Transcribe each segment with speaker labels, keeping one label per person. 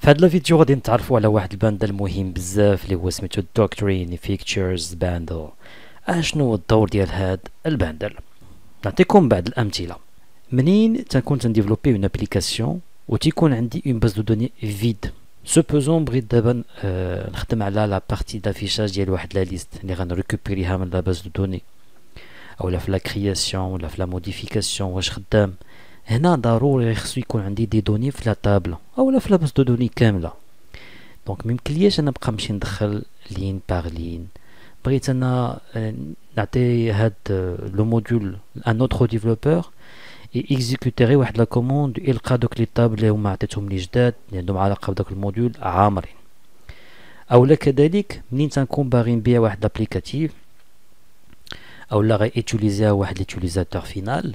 Speaker 1: في لا الفيديو غادي نتعرفوا على واحد الباندل مهم بزاف اللي هو سميتو دوكترين فيكتشرز باندل اشنو هو الدور ديال هاد الباندل نعطيكم بعض الامثله منين تنكون تنديفلوبي اون ابليكاسيون و تيكون عندي اون باز دو دوني فيد سوبوزون بغيت دابا آه نخدم على لا بارتي دافيشاج ديال واحد لا ليست اللي غنريكوبيريها من لا باز دو دوني او في لا كرياسيون ولا في لا موديفيكاسيون واش خدام هنا ضروري خصو يكون عندي دي دوني في لا طابله لا في لاباس دو دوني كامله دونك ميمكنلياش انا نبقى نمشي ندخل لين باغ لين بغيت انا آه، نعطي هاد آه، لو موديول ان اوتر ديفلوبور اكزيكوتي غير واحد لا كوموند يلقى دوك لي طابل اللي هما عطيتهم لي جداد اللي عندهم علاقه بداك الموديول عامرين او لا كذلك منين تنكون باغي نبيع واحد لابليكاتيف اولا غي ايتوليزيها واحد ليتيليزاتور فينال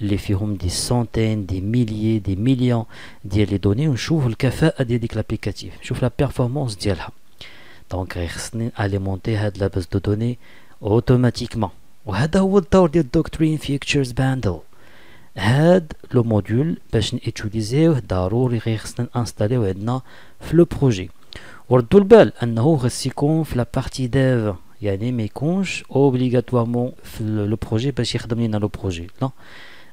Speaker 1: les firmes des centaines, des milliers, des millions de données, on trouve le café à l'applicatif, la performance Donc, on va alimenter la base de données automatiquement. Doctrine Bundle. le module ben, on ben, dans le projet. la partie dev. Il a obligatoirement le projet dans le projet.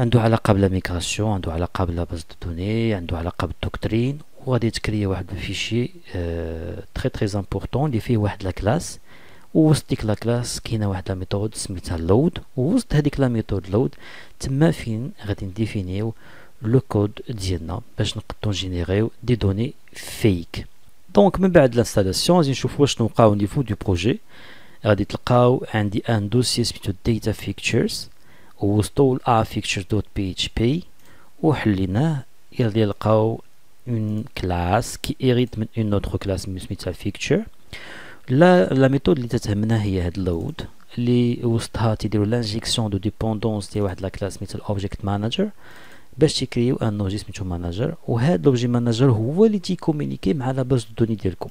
Speaker 1: عنده علاقة بلا ميغراسيون عنده علاقة بلا باز دو دوني عنده علاقة بالدوكترين وغادي تكري واحد الفيشي اه تري تري امبورطون اللي فيه واحد لا كلاس ووسط ديك لا كلاس كاينه واحد لا ميثود سميتها لود ووسط هذيك لا ميثود لود تما فين غادي نديفينيو لو كود ديالنا باش نقدو نجينيريو دي دوني فيك دونك من بعد لانستالاسيون غادي نشوف واش نوقعو نيفو دو بروجي غادي تلقاو عندي ان دوسي سميتو داتا فيكتشرز وسطو ووصلوا لAffixture.php وحليناه يغادي يلقاو اون كلاس كي اريت من اون اوتر كلاس سميتها فيكتشر لا لا ميثود اللي تتهمنا هي هاد لود اللي وسطها تيديروا لانجيكسيون دو ديبوندونس ديال واحد لا كلاس مثل اوبجيكت مانجر باش تيكريو ان اوجي سميتو مانجر وهاد لوجي مانجر هو اللي تيكومونيكي مع لا باز دوني ديالكم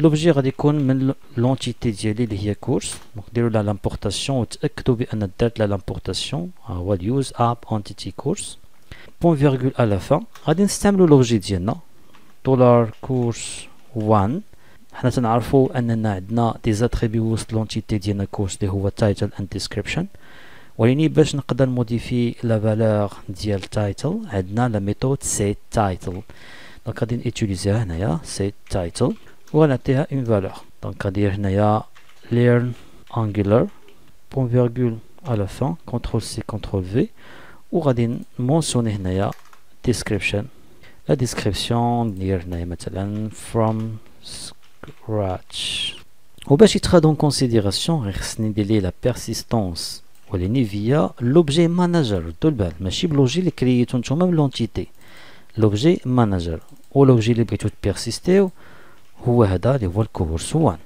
Speaker 1: لوبجي غادي يكون من لونتيتي ديالي اللي هي كورس دونك ديروا لها لامبورطاسيون وتاكدوا بان دارت لها لامبورطاسيون ها هو اليوز اب اونتيتي كورس بون فيرغول على فا غادي نستعملوا لوبجي ديالنا دولار كورس 1 حنا تنعرفوا اننا عندنا دي زاتريبي وسط لونتيتي ديالنا كورس اللي هو تايتل اند ديسكريبشن وليني باش نقدر موديفي لا فالور ديال تايتل عندنا لا ميثود سيت تايتل دونك غادي نيتيليزيها هنايا سيت تايتل Ou à la une valeur. Donc, à dire, il y point virgule learn À la fin, CtrlC, CtrlV. Ou à dire, mentionner il description. La description, il y a from scratch. Ou bien, je en considération, il y a la persistance. Ou les il l'objet manager. Tout le monde, il y a l'objet qui a créé l'entité. L'objet manager. Ou l'objet qui a persister persisté. هو هذا اللي هو الكورس 1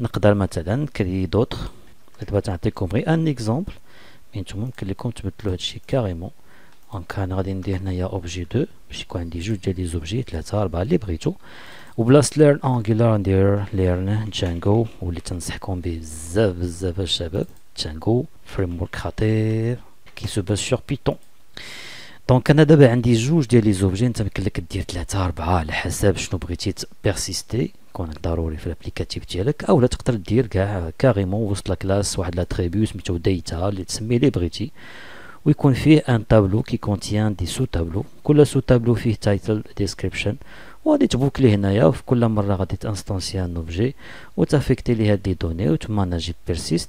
Speaker 1: نقدر مثلا نكري دوطخ دابا تنعطيكم غير ان اكزومبل من نتوما يمكن لكم تبدلوا هادشي كاريمون دونك انا غادي ندير هنايا اوبجي دو باش يكون عندي جوج ديال لي زوبجي ثلاثه اربعه اللي بغيتو وبلاصه ليرن انجولار ندير ليرن جانجو واللي تنصحكم به بزاف بزاف الشباب جانجو فريم ورك خطير كي سو باز سور بيتون دونك انا دابا عندي جوج ديال لي زوبجي انت يمكن لك دير ثلاثة أربعة على حسب شنو بغيتي تبيرسيستي كونك ضروري في الابليكاتيف ديالك اولا تقدر دير كاع كاريمون وسط لا كلاس واحد لا تريبيو سميتو ديتا اللي تسمي لي بغيتي ويكون فيه ان تابلو كي كونتيان دي سو تابلو كل سو تابلو فيه تايتل ديسكريبشن وغادي تبوكلي هنايا في كل مره غادي تانستونسي ان اوبجي وتافيكتي ليها دي لي دوني وتماناجي بيرسيست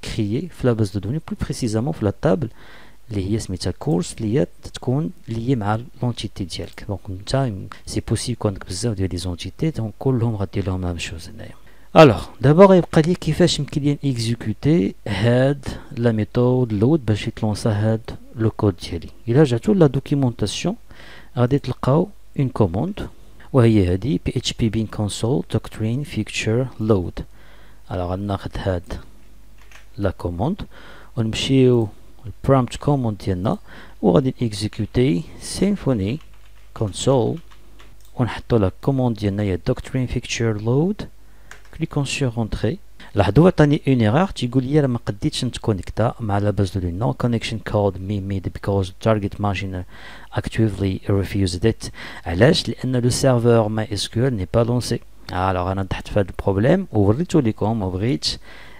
Speaker 1: créer la base de données, plus précisément sur la table les est la course qui est liée à l'entité donc c'est possible quand ait des entités donc on va dire la même chose alors d'abord il faut dire comment on peut exécuter la méthode load pour que head le code il y a toute la documentation y a une commande وهي هذه php bin console doctrine fixture load alors on a cette la commande, on m'a le prompt commande a là, on va exécuter symphony console, on a commande il le commande doctrine fixture load, cliquons sur entrée. La y a une erreur, je suis connecté, mais à la base de la non-connection, code me made because target machine actively refused it. À l'âge, le serveur MySQL n'est pas lancé. Alors, on a fait le problème, ouvrir tous comme ouvrir.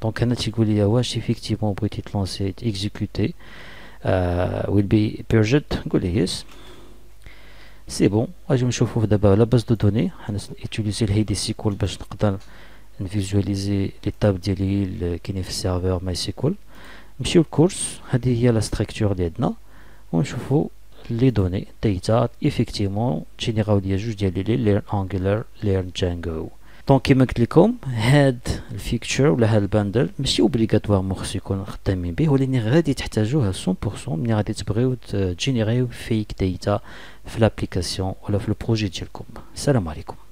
Speaker 1: Donc, un article est effectivement être lancé, exécuté. Uh, will be purged. Yes. C'est bon. Je me chauffe d'abord la base de données. utiliser le Heidi SQL pour visualiser l'étape de l'île qui euh, est le serveur MySQL. Sur le course, je vais la structure de l'Edna. Je vais chauffer les données. Data, effectivement, je vais générer le de Angular, Learn Django. دونك كيما قلت لكم هاد الفيكتشر ولا هاد الباندل ماشي مو خصو يكون خدامين به ولكن غادي تحتاجوها 100% ملي غادي تبغيو تجينيريو فيك داتا في لابليكاسيون ولا في البروجي ديالكم السلام عليكم